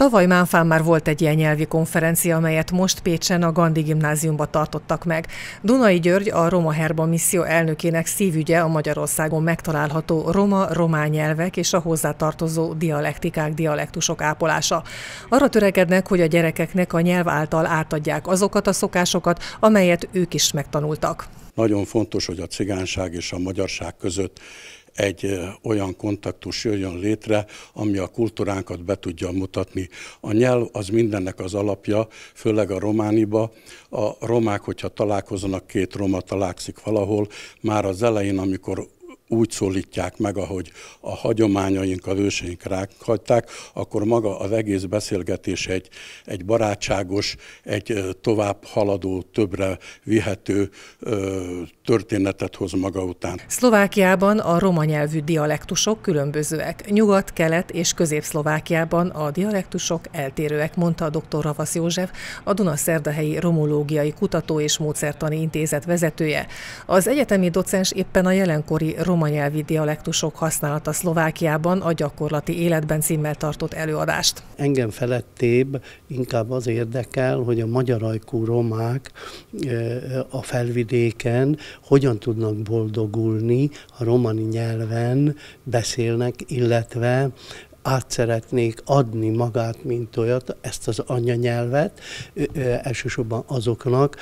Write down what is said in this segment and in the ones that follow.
Tavaly Mánfán már volt egy ilyen nyelvi konferencia, amelyet most Pécsen a Gandhi Gimnáziumban tartottak meg. Dunai György a Roma Herba Misszió elnökének szívügye a Magyarországon megtalálható roma, román nyelvek és a hozzátartozó dialektikák, dialektusok ápolása. Arra törekednek, hogy a gyerekeknek a nyelv által átadják azokat a szokásokat, amelyet ők is megtanultak. Nagyon fontos, hogy a cigánság és a magyarság között egy olyan kontaktus jöjjön létre, ami a kultúránkat be tudja mutatni. A nyelv az mindennek az alapja, főleg a romániba. A romák, hogyha találkoznak, két roma találkozik valahol, már az elején, amikor úgy szólítják meg, ahogy a hagyományaink, a őseink rákhagyták, akkor maga az egész beszélgetés egy, egy barátságos, egy tovább haladó, többre vihető ö, történetet hoz maga után. Szlovákiában a roma nyelvű dialektusok különbözőek. Nyugat, kelet és közép-szlovákiában a dialektusok eltérőek, mondta a dr. Ravasz József, a Dunaszerdahelyi Romológiai Kutató és Módszertani Intézet vezetője. Az egyetemi docens éppen a jelenkori roma roma nyelvi dialektusok használata Szlovákiában a gyakorlati életben címmel tartott előadást. Engem felettébb inkább az érdekel, hogy a magyar ajkú romák e, a felvidéken hogyan tudnak boldogulni, a romani nyelven beszélnek, illetve át szeretnék adni magát, mint olyat, ezt az anyanyelvet, e, e, elsősorban azoknak,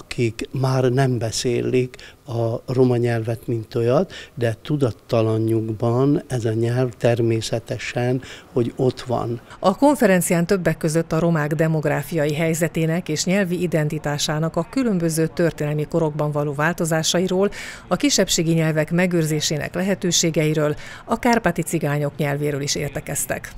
akik már nem beszélik a roma nyelvet, mint olyat, de tudattalanjukban ez a nyelv természetesen, hogy ott van. A konferencián többek között a romák demográfiai helyzetének és nyelvi identitásának a különböző történelmi korokban való változásairól, a kisebbségi nyelvek megőrzésének lehetőségeiről, a kárpáti cigányok nyelvéről is értekeztek.